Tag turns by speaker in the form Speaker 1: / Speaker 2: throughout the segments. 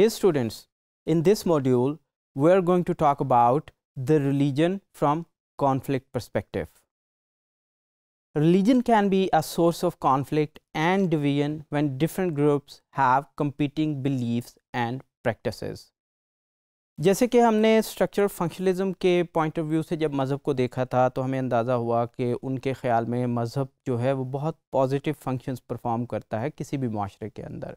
Speaker 1: Dear students, in this module, we are going to talk about the religion from conflict perspective. Religion can be a source of conflict and division when different groups have competing beliefs and practices. जैसे कि हमने structure functionalism के point of view से जब मज़हब को देखा था तो हमें अंदाज़ा हुआ कि उनके ख़्याल में मज़हब जो है वो बहुत पॉजिटिव फंक्शंस परफॉर्म करता है किसी भी माशरे के अंदर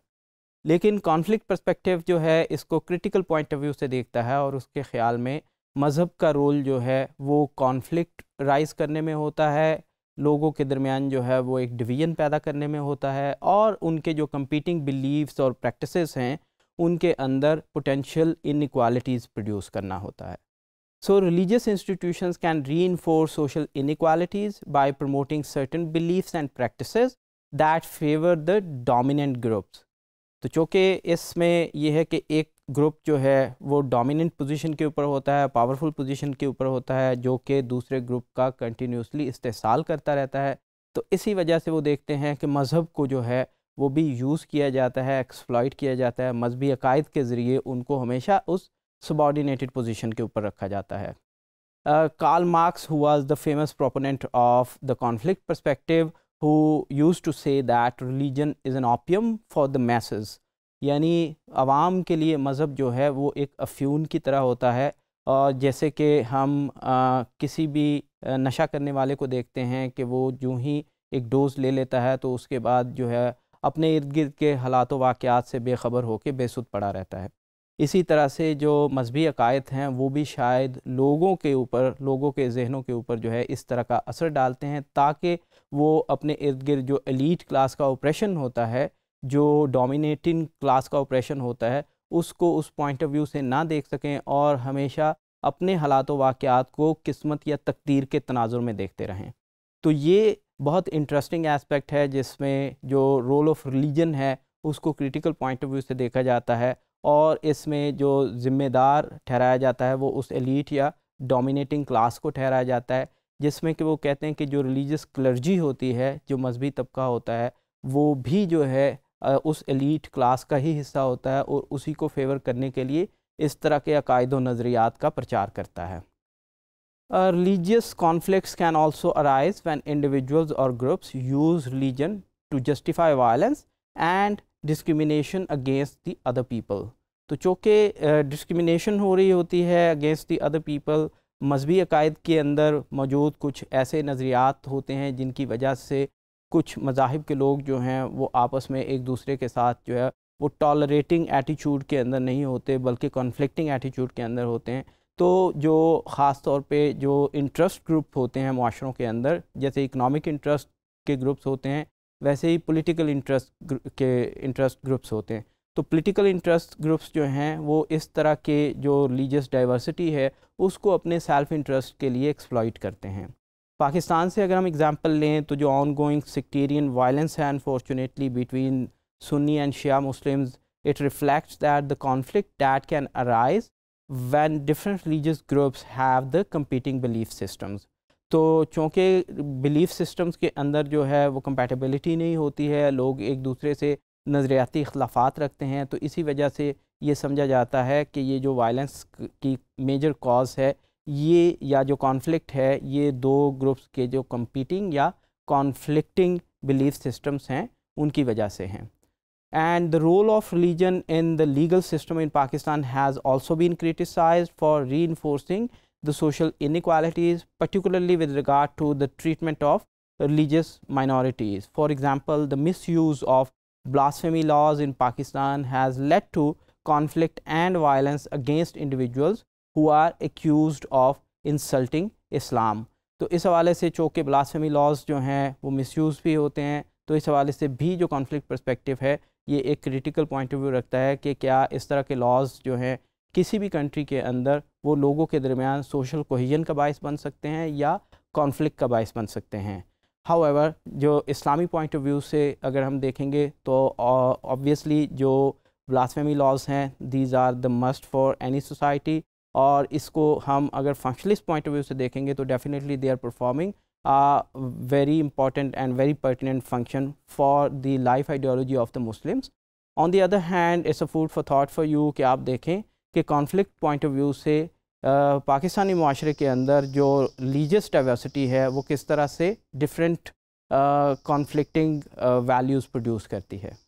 Speaker 1: लेकिन कॉन्फ्लिक्ट पर्सपेक्टिव जो है इसको क्रिटिकल पॉइंट ऑफ व्यू से देखता है और उसके ख्याल में मज़हब का रोल जो है वो कॉन्फ्लिक्ट राइज करने में होता है लोगों के दरमियान जो है वो एक डिवीजन पैदा करने में होता है और उनके जो कम्पीटिंग बिलीव्स और प्रैक्टिसेस हैं उनके अंदर पोटेंशियल इनक्वालिटीज़ प्रोड्यूस करना होता है So religious can reinforce social inequalities by promoting certain beliefs and practice that favour the dominant groups तो चूँकि इसमें यह है कि एक ग्रुप जो है वो डोमिनेंट पोजीशन के ऊपर होता है पावरफुल पोजीशन के ऊपर होता है जो कि दूसरे ग्रुप का कंटिन्यूसली इस्तेसाल करता रहता है तो इसी वजह से वो देखते हैं कि मज़हब को जो है वो भी यूज़ किया जाता है एक्सप्लॉइट किया जाता है मजहबी अकायद के ज़रिए उनको हमेशा उस सबॉर्डिनेटेड पोजीशन के ऊपर रखा जाता है कार्ल मार्क्स हुआ the famous proponent of the conflict perspective who used to say that religion is an opium for the masses यानी आवाम के लिए मज़हब जो है वो एक अफ्यून की तरह होता है और जैसे कि हम आ, किसी भी नशा करने वाले को देखते हैं कि वो जो ही एक डोज़ ले लेता है तो उसके बाद जो है अपने इर्द गिर्द के हालात वाक़ात से बेखबर होकर बेसुध पड़ा रहता है इसी तरह से जो मजहबी अकायद हैं वो भी शायद लोगों के ऊपर लोगों के जहनों के ऊपर जो है इस तरह का असर डालते हैं ताकि वो अपने इर्द गिर्द जो एलीट क्लास का ऑपरेशन होता है जो डोमिनेटिंग क्लास का ऑपरेशन होता है उसको उस पॉइंट ऑफ व्यू से ना देख सकें और हमेशा अपने हालात वाक़ात को किस्मत या तकदीर के तनाजुर में देखते रहें तो ये बहुत इंटरेस्टिंग एस्पेक्ट है जिसमें जो रोल ऑफ रिलीजन है उसको क्रिटिकल पॉइंट ऑफ व्यू से देखा जाता है और इसमें जो ज़िम्मेदार ठहराया जाता है वो उस एलिट या डोमिनेटिंग क्लास को ठहराया जाता है जिसमें कि वो कहते हैं कि जो रिलीजियस क्लर्जी होती है जो मजहबी तबका होता है वो भी जो है उस एलिट क्लास का ही हिस्सा होता है और उसी को फेवर करने के लिए इस तरह के अकायद व नज़रियात का प्रचार करता है religious conflicts can also arise when individuals और groups use religion to justify violence and discrimination against the other people तो चूँकि डिस्क्रिमिनेशन हो रही होती है अगेंस्ट दी अदर पीपल मजहबी अकायद के अंदर मौजूद कुछ ऐसे नज़रियात होते हैं जिनकी वजह से कुछ मजाहब के लोग जो हैं वो आपस में एक दूसरे के साथ जो है वो टॉलरेटिंग एटीट्यूड के अंदर नहीं होते बल्कि कॉन्फ्लिक्टिंग एटीट्यूड के अंदर होते हैं तो जो ख़ास तौर पे जो इंटरेस्ट ग्रुप होते हैं माशरों के अंदर जैसे इकनॉमिक इंटरेस्ट के ग्रुप्स होते हैं वैसे ही पॉलिटिकल इंटरेस्ट के इंटरेस्ट ग्रुप्स होते हैं तो पॉलिटिकल इंटरेस्ट ग्रुप्स जो हैं वो इस तरह के जो रिलीजियस डाइवर्सिटी है उसको अपने सेल्फ इंटरेस्ट के लिए एक्सप्लॉइट करते हैं पाकिस्तान से अगर हम एग्ज़ाम्पल लें तो जो ऑन गोइंग सिक्टेरियन वायलेंस है unfortunately between Sunni and Shia Muslims it reflects that the conflict that can arise when different religious groups have the competing belief systems तो चूँकि बिलीफ सिस्टम्स के अंदर जो है वो कंपेटिबिलिटी नहीं होती है लोग एक दूसरे से नज़रियाती इख्लाफात रखते हैं तो इसी वजह से ये समझा जाता है कि ये जो वायलेंस की मेजर कॉज है ये या जो कॉन्फ्लिक्ट है ये दो ग्रुप्स के जो कम्पीटिंग या कॉन्फ्लिक्टिंग बिलीफ सिस्टम्स हैं उनकी वजह से हैं and the role of religion in the legal system in Pakistan has also been criticize for reinforcing the social inequalities, particularly with regard to the treatment of religious minorities. For example, the misuse of blasphemy laws in Pakistan has led to conflict and violence against individuals who are accused of insulting Islam. तो इस हवाले से चूँकि blasphemy laws जो हैं वो misuse भी होते हैं तो इस हवाले से भी जो कॉन्फ्लिक्ट परस्पेक्टिव है ये एक क्रिटिकल पॉइंट ऑफ व्यू रखता है कि क्या इस तरह के लॉज जो हैं किसी भी कंट्री के अंदर वो लोगों के दरमियान सोशल कोहिजन का बायस बन सकते हैं या कॉन्फ्लिक्ट का बायस बन सकते हैं हाउएवर जो इस्लामी पॉइंट ऑफ व्यू से अगर हम देखेंगे तो ऑब्वियसली जो ब्लास्फेमी लॉज हैं these are the must for any society और इसको हम अगर फंक्शनलिस्ट पॉइंट ऑफ व्यू से देखेंगे तो definitely they are performing very important and very pertinent function for the life ideology of the Muslims on the other hand it's a food for thought for you कि आप देखें के conflict point of view से पाकिस्तानी माशरे के अंदर जो religious diversity है वो किस तरह से डिफरेंट कॉन्फ्लिक्टिंग वैल्यूज़ प्रोड्यूस करती है